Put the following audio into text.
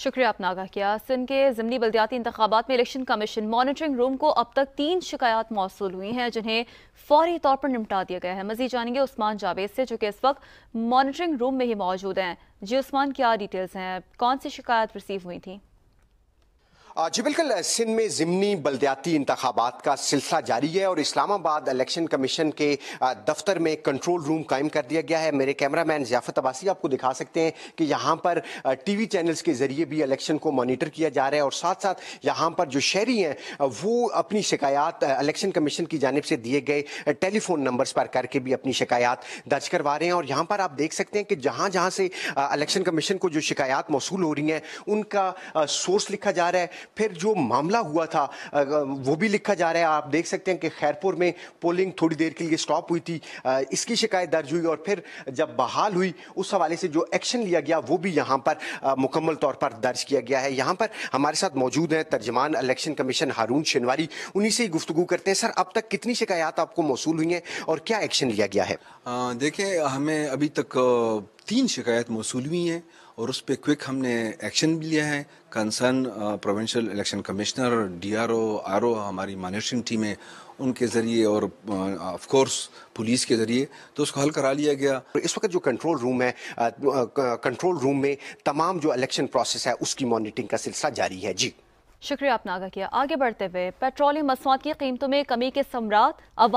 शुक्रिया आपने आगा किया सिंध के ज़मनी बल्दियाती इंतबात में इलेक्शन कमीशन मॉनिटरिंग रूम को अब तक तीन शिकायत मौसू हुई हैं जिन्हें फौरी तौर पर निपटा दिया गया है मजीद जानेंगे उस्मान जावेद से जो कि इस वक्त मॉनिटरिंग रूम में ही मौजूद हैं जी उस्मान क्या डिटेल्स हैं कौन सी शिकायत रिसीव हुई थी जी बिल्कुल सिंध में ज़िमनी बलद्याती इंतबात का सिलसिला जारी है और इस्लामाबाद इलेक्शन कमीशन के दफ्तर में कंट्रोल रूम कायम कर दिया गया है मेरे कैमरा मैन जियाफत अबासी आपको दिखा सकते हैं कि यहाँ पर टी वी चैनल्स के ज़रिए भी इलेक्शन को मॉनिटर किया जा रहा है और साथ साथ यहाँ पर जो शहरी हैं वो अपनी शिकायत इलेक्शन कमीशन की जानब से दिए गए टेलीफोन नंबर्स पर करके भी अपनी शिकायत दर्ज करवा रहे हैं और यहाँ पर आप देख सकते हैं कि जहाँ जहाँ से इलेक्शन कमीशन को जो शिकायत मौसू हो रही हैं उनका सोर्स लिखा जा रहा है फिर जो मामला हुआ था वो भी लिखा जा रहा है आप देख सकते हैं कि खैरपुर में पोलिंग थोड़ी देर के लिए स्टॉप हुई थी इसकी शिकायत दर्ज हुई और फिर जब बहाल हुई उस हवाले से जो एक्शन लिया गया वो भी यहाँ पर मुकम्मल तौर पर दर्ज किया गया है यहाँ पर हमारे साथ मौजूद हैं तर्जमान इलेक्शन कमीशन हारून शनवारी उन्हीं से ही गुफ्तु करते हैं सर अब तक कितनी शिकायत आपको मौसू हुई हैं और क्या एक्शन लिया गया है देखिए हमें अभी तक तीन शिकायत मौसू हुई हैं और उस पर क्विक हमने एक्शन भी लिया है concern provincial election commissioner D R O R O हमारी मॉनिटरिंग टीमें उनके ज़रिए और ऑफ कोर्स पुलिस के ज़रिए तो उसको हल करा लिया गया इस वक्त जो कंट्रोल रूम है कंट्रोल रूम में तमाम जो इलेक्शन प्रोसेस है उसकी मॉनिटरिंग का सिलसिला जारी है जी शुक्रिया आपने आगा किया आगे बढ़ते हुए पेट्रोलियम मसनूआत की कीमतों में कमी के सम्राट